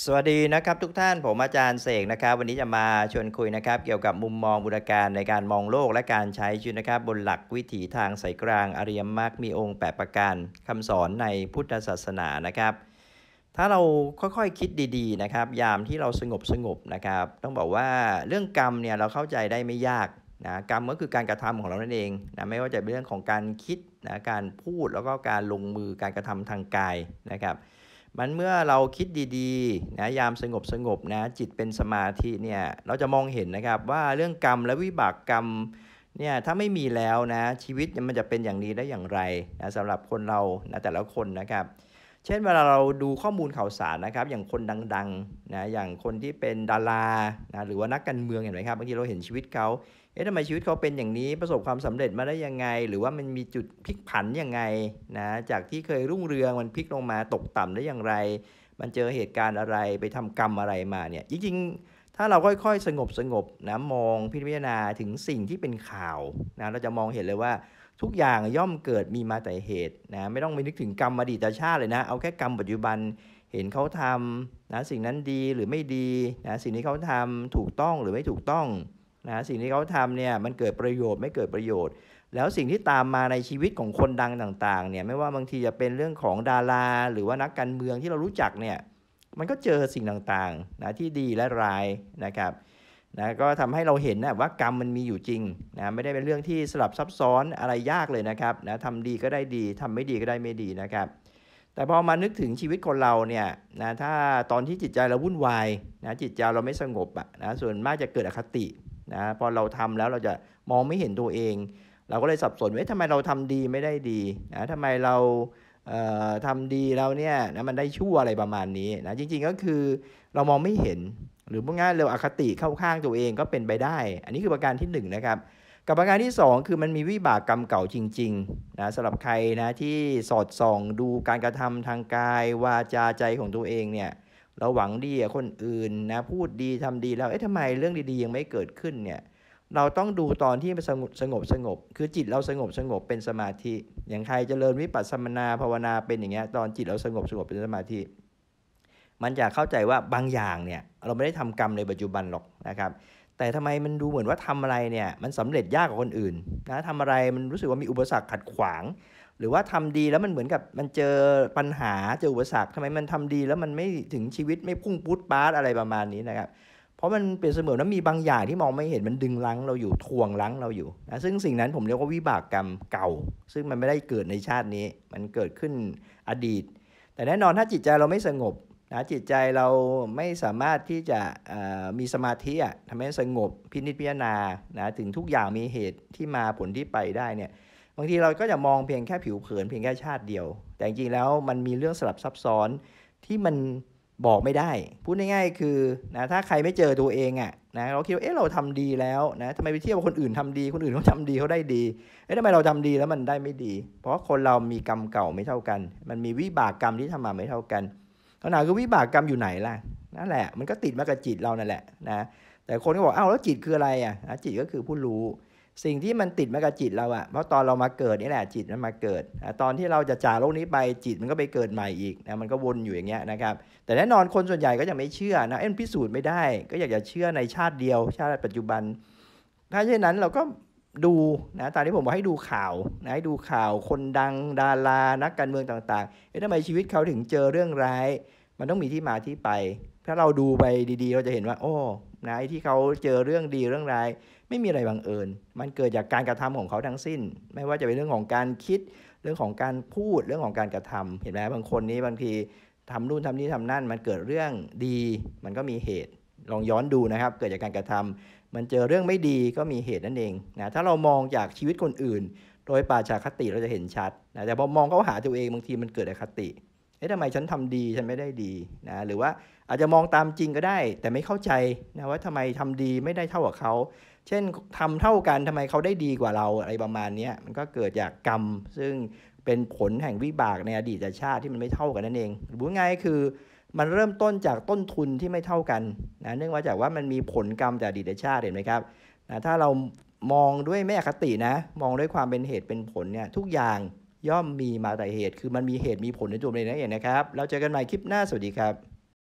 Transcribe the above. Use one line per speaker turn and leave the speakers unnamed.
สวัสดีนะครับ ทุกท่านผมอาจารย์เสกนะครับ วันนี้จะมาชวนคุยนะครับ เกี่ยวกับมุมมองบูรการในการมองโลกและการใช้ชีวิตนะครับ บนหลักวิถีทางสายกลางอริยมรรคมีองค์ 8 ประการคำสอนในพุทธศาสนานะครับ ถ้าเราค่อย ๆคคิดดีๆนะครับ ยามที่เราสงบสงบนะครับ ต้องบอกว่าเรื่องกรรมเนี่ยเราเข้าใจได้ไม่ยากนะกรรมก็คือการกระทำของเรานั่นเองนะไม่ว่าจะเป็นเรื่องของการคิดนะการพูดแล้วก็การลงมือการกระทำทางกายนะครับมันเมื่อเราคิดดีๆนะยามสงบสงบนะจิตเป็นสมาธิเนี่ยเราจะมองเห็นนะครับ ว่าเรื่องกรรมและวิบากกรรมเนี่ยถ้าไม่มีแล้วนะ ชีวิตมันจะเป็นอย่างนี้ได้อย่างไรนะสำหรับคนเรานะแต่ละคนนะครับเช่นเวลาเราดูข้อมูลข่าวสารนะครับอย่างคนดังๆนะอย่างคนที่เป็นดารานะหรือว่านักการเมืองเห็นไหมครับบางทีเราเห็นชีวิตเขาเอ๊ะทำไมชีวิตเขาเป็นอย่างนี้ประสบความสำเร็จมาได้ยังไง หรือว่ามันมีจุดพลิกผันยังไงนะจากที่เคยรุ่งเรืองมันพลิกลงมาตกต่ำได้อย่างไรมันเจอเหตุการณ์อะไรไปทำกรรมอะไรมาเนี่ยจริงถ้าเราค่อย ๆ สงบสงบนะมองพิจารณาถึงสิ่งที่เป็นข่าวนะเราจะมองเห็นเลยว่าทุกอย่างย่อมเกิดมีมาแต่เหตุนะไม่ต้องไปนึกถึงกรรมอดีตชาติเลยนะ เอาแค่กรรมปัจจุบันเห็นเขาทำนะสิ่งนั้นดีหรือไม่ดีนะสิ่งที่เขาทำถูกต้องหรือไม่ถูกต้องนะสิ่งที่เขาทำเนี่ยมันเกิดประโยชน์ไม่เกิดประโยชน์ แล้วสิ่งที่ตามมาในชีวิตของคนดังต่างๆเนี่ยไม่ว่าบางทีจะเป็นเรื่องของดารา หรือว่านักการเมืองที่เรารู้จักเนี่ยมันก็เจอสิ่งต่างๆนะที่ดีและร้ายนะครับนะก็ทำให้เราเห็นนะว่ากรรมมันมีอยู่จริงนะไม่ได้เป็นเรื่องที่สลับซับซ้อนอะไรยากเลยนะครับนะทำดีก็ได้ดี ทำไม่ดีก็ได้ไม่ดีนะครับ แต่พอมานึกถึงชีวิตคนเราเนี่ยนะถ้าตอนที่จิตใจเราวุ่นวายนะจิตใจเราไม่สงบอะนะส่วนมากจะเกิดอคตินะพอเราทำแล้วเราจะมองไม่เห็นตัวเอง เราก็เลยสับสนว่าทำไมเราทำดีไม่ได้ดีนะทำไมเราทำดีแล้วเนี่ยนะมันได้ชั่วอะไรประมาณนี้นะจริง ๆก็คือเรามองไม่เห็น หรือพูดง่ายเราอาคติเข้าข้างตัวเองก็เป็นไปได้ อันนี้คือประการที่1นนะครับกับประการที่ 2 คือมันมีวิบากกรรมเก่าจริงๆนะสำหรับใครนะที่สอดส่องดูการกระทำทางกายวาจาใจของตัวเองเนี่ยเราหวังดีกับคนอื่นนะพูดดีทำดีแล้วเอ๊ะทำไมเรื่องดีๆยังไม่เกิดขึ้นเนี่ยเราต้องดูตอนที่มันสงบสงบสงบ คือจิตเราสงบสงบเป็นสมาธิ อย่างใครจเจริญวิปัสสมนาภาวนาเป็นอย่างเงี้ยตอนจิตเราสงบสงบเป็นสมาธิ มันจะเข้าใจว่าบางอย่างเนี่ย เราไม่ได้ทำกรรมในปัจจุบันหรอกนะครับ แต่ทำไมมันดูเหมือนว่าทำอะไรเนี่ยมันสำเร็จยากกว่าคนอื่นนะทำอะไรมันรู้สึกว่ามีอุปสรรคขัดขวาง หรือว่าทำดีแล้วมันเหมือนกับมันเจอปัญหาเจออุปสรรคทำไมมันทำดีแล้วมันไม่ถึงชีวิตไม่พุ่งปุ๊ดปาร์ตอะไรประมาณนี้นะครับพราะมันเปรียบเสมือนว่ามีบางอย่างที่มองไม่เห็นมันดึงลังเราอยู่ทวงลังเราอยู่นะซึ่งสิ่งนั้นผมเรียกว่าวิบากกรรมเก่า ซึ่งมันไม่ได้เกิดในชาตินี้มันเกิดขึ้นอดีต แต่แน่นอนถ้าจิตใจเราไม่สงบนะจิตใจเราไม่สามารถที่จะมีสมาธิทำให้สงบพินิจพิจารณานะถึงทุกอย่างมีเหตุที่มาผลที่ไปได้เนี่ยบางทีเราก็จะมองเพียงแค่ผิวเผินเพียงแค่ชาติเดียว แต่จริงๆแล้วมันมีเรื่องสลับซับซ้อนที่มันบอกไม่ได้พูดง่ายๆ คือนะถ้าใครไม่เจอตัวเองอะ่ะนะเราคิดว่าเอ๊ะเราทำดีแล้วนะทำไมไปเทียบคนอื่นทำดี คนอื่นเขาทำดีเขาได้ดีเอ๊ะทำไมเราทำดีแล้วมันได้ไม่ดี เพราะคนเรามีกรรมเก่าไม่เท่ากัน มันมีวิบากกรรมที่ทำมาไม่เท่ากันขัญหาคือวิบากกรรมอยู่ไหนล่ะนั่นแหละ มันก็ติดมากับจิตเรานั่นแหละนะแต่คนก็บอกอ้าวแล้วจิตคืออะไรอ่ะจิตก็คือผู้รู้สิ่งที่มันติดมากับจิตเราอะเพราะตอนเรามาเกิดนี่แหละจิตมันมาเกิด ตอนที่เราจะจากโลกนี้ไปจิตมันก็ไปเกิดใหม่อีกนะมันก็วนอยู่อย่างเงี้ยนะครับ แต่แน่นอนคนส่วนใหญ่ก็ยังไม่เชื่อนะเอ็นพิสูจน์ไม่ได้ก็อยากจะเชื่อในชาติเดียว ชาติปัจจุบัน ถ้าเช่นนั้นเราก็ดูนะตอนที่ผมบอกให้ดูข่าวนะให้ดูข่าวคนดัง ดารานักการเมืองต่างๆเอ๊ะทำไมชีวิตเขาถึงเจอเรื่องร้าย มันต้องมีที่มาที่ไปถ้าเราดูไปดีๆ เราจะเห็นว่า โอ้นายที่เขาเจอเรื่องดีเรื่องร้าย ไม่มีอะไรบังเอิญ มันเกิดจากการกระทำของเขาทั้งสิ้น ไม่ว่าจะเป็นเรื่องของการคิดเรื่องของการพูดเรื่องของการกระทำ เห็นไหมบางคนนี้บางทีทำนู่นทำนี่ทำนั่น มันเกิดเรื่องดีมันก็มีเหตุ ลองย้อนดูนะครับ เกิดจากการกระทำ มันเจอเรื่องไม่ดีก็มีเหตุนั่นเองนะ ถ้าเรามองจากชีวิตคนอื่น โดยป่าชาคติเราจะเห็นชัดนะ แต่พอมองเข้าหาตัวเองบางทีมันเกิดอคติเอ๊ะทำไมฉันทำดีฉันไม่ได้ดีนะหรือว่าอาจจะมองตามจริงก็ได้แต่ไม่เข้าใจนะว่าทำไมทำดีไม่ได้เท่ากับเขาเช่นทำเท่ากันทำไมเขาได้ดีกว่าเราอะไรประมาณนี้มันก็เกิดจากกรรมซึ่งเป็นผลแห่งวิบากในอดีตชาติที่มันไม่เท่ากันนั่นเองหรือง่ายคือมันเริ่มต้นจากต้นทุนที่ไม่เท่ากันนะเนื่องมาจากว่ามันมีผลกรรมจากอดีตชาติเห็นไหมครับนะถ้าเรามองด้วยไม่อคตินะมองด้วยความเป็นเหตุเป็นผลเนี่ยทุกอย่างย่อมมีมาแต่เหตุ คือมันมีเหตุมีผลในตัวเองนั่นเองนะครับ เราเจอกันใหม่คลิปหน้า สวัสดีครับ